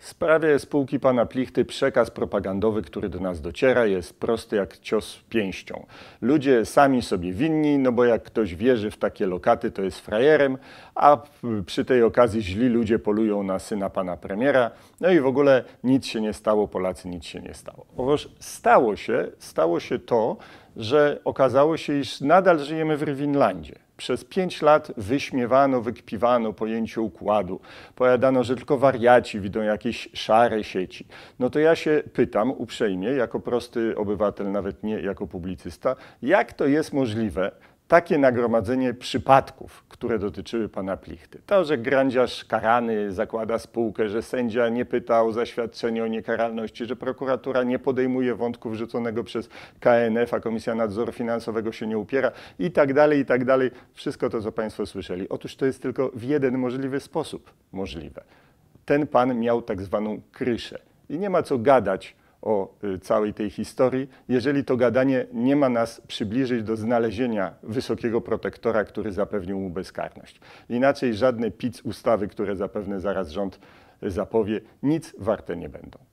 W sprawie spółki pana Plichty przekaz propagandowy, który do nas dociera, jest prosty jak cios pięścią. Ludzie sami sobie winni, no bo jak ktoś wierzy w takie lokaty, to jest frajerem, a przy tej okazji źli ludzie polują na syna pana premiera. No i w ogóle nic się nie stało, Polacy nic się nie stało. Otóż stało się, stało się to, że okazało się, iż nadal żyjemy w Rwinlandzie. Przez pięć lat wyśmiewano, wykpiwano pojęcie układu. Pojadano, że tylko wariaci widzą jakieś szare sieci. No to ja się pytam uprzejmie, jako prosty obywatel, nawet nie jako publicysta, jak to jest możliwe, takie nagromadzenie przypadków, które dotyczyły pana Plichty. To, że grandziarz karany zakłada spółkę, że sędzia nie pytał o zaświadczenie o niekaralności, że prokuratura nie podejmuje wątku wrzuconego przez KNF, a Komisja Nadzoru Finansowego się nie upiera i tak dalej, i tak dalej. Wszystko to, co państwo słyszeli. Otóż to jest tylko w jeden możliwy sposób możliwe. Ten pan miał tak zwaną kryszę. I nie ma co gadać o y, całej tej historii, jeżeli to gadanie nie ma nas przybliżyć do znalezienia wysokiego protektora, który zapewnił mu bezkarność. Inaczej żadne pic ustawy, które zapewne zaraz rząd y, zapowie, nic warte nie będą.